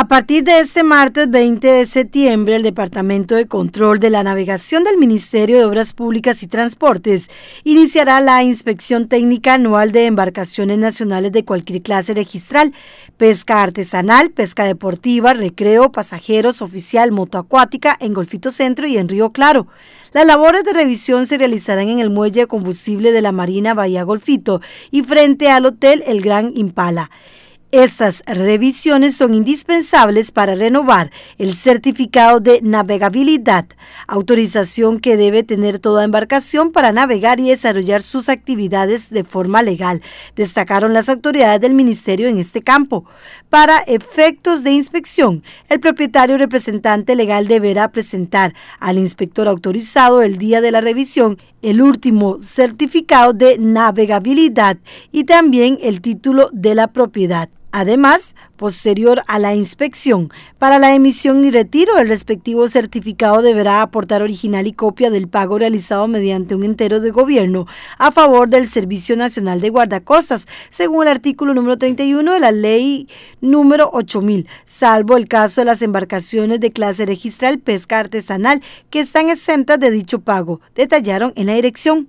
A partir de este martes 20 de septiembre, el Departamento de Control de la Navegación del Ministerio de Obras Públicas y Transportes iniciará la inspección técnica anual de embarcaciones nacionales de cualquier clase registral, pesca artesanal, pesca deportiva, recreo, pasajeros, oficial, motoacuática en Golfito Centro y en Río Claro. Las labores de revisión se realizarán en el muelle de combustible de la Marina Bahía Golfito y frente al Hotel El Gran Impala. Estas revisiones son indispensables para renovar el certificado de navegabilidad, autorización que debe tener toda embarcación para navegar y desarrollar sus actividades de forma legal, destacaron las autoridades del ministerio en este campo. Para efectos de inspección, el propietario representante legal deberá presentar al inspector autorizado el día de la revisión el último certificado de navegabilidad y también el título de la propiedad. Además, posterior a la inspección, para la emisión y retiro el respectivo certificado deberá aportar original y copia del pago realizado mediante un entero de gobierno a favor del Servicio Nacional de Guardacostas, según el artículo número 31 de la ley número 8000, salvo el caso de las embarcaciones de clase registral pesca artesanal que están exentas de dicho pago, detallaron en la dirección.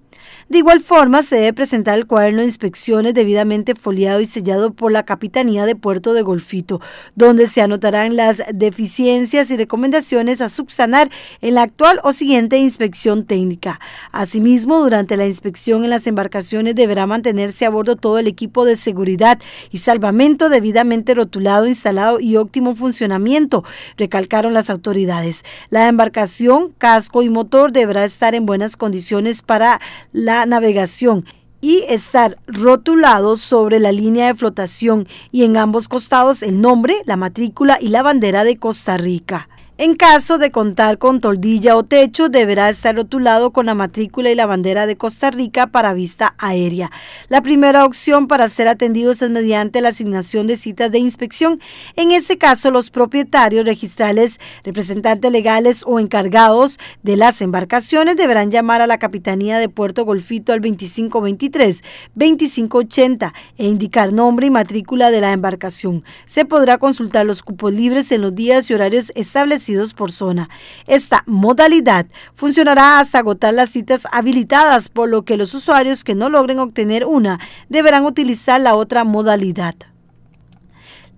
De igual forma, se debe presentar el cuaderno de inspecciones debidamente foliado y sellado por la Capitanía de Puerto de Golfito, donde se anotarán las deficiencias y recomendaciones a subsanar en la actual o siguiente inspección técnica. Asimismo, durante la inspección en las embarcaciones deberá mantenerse a bordo todo el equipo de seguridad y salvamento debidamente rotulado, instalado y óptimo funcionamiento, recalcaron las autoridades. La embarcación, casco y motor deberá estar en buenas condiciones para la navegación y estar rotulados sobre la línea de flotación y en ambos costados el nombre, la matrícula y la bandera de Costa Rica. En caso de contar con toldilla o techo, deberá estar rotulado con la matrícula y la bandera de Costa Rica para vista aérea. La primera opción para ser atendidos es mediante la asignación de citas de inspección. En este caso, los propietarios registrales, representantes legales o encargados de las embarcaciones deberán llamar a la Capitanía de Puerto Golfito al 2523-2580 e indicar nombre y matrícula de la embarcación. Se podrá consultar los cupos libres en los días y horarios establecidos por zona. Esta modalidad funcionará hasta agotar las citas habilitadas, por lo que los usuarios que no logren obtener una deberán utilizar la otra modalidad.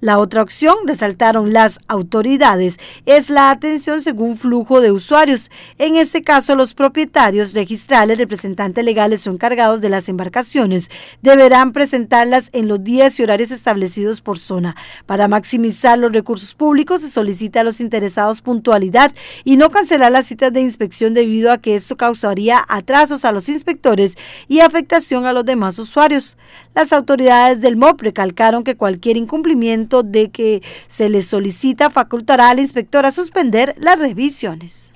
La otra opción, resaltaron las autoridades, es la atención según flujo de usuarios. En este caso, los propietarios registrales, representantes legales son cargados de las embarcaciones deberán presentarlas en los días y horarios establecidos por zona. Para maximizar los recursos públicos, se solicita a los interesados puntualidad y no cancelar las citas de inspección debido a que esto causaría atrasos a los inspectores y afectación a los demás usuarios. Las autoridades del MOP recalcaron que cualquier incumplimiento de que se le solicita facultará al inspector a suspender las revisiones.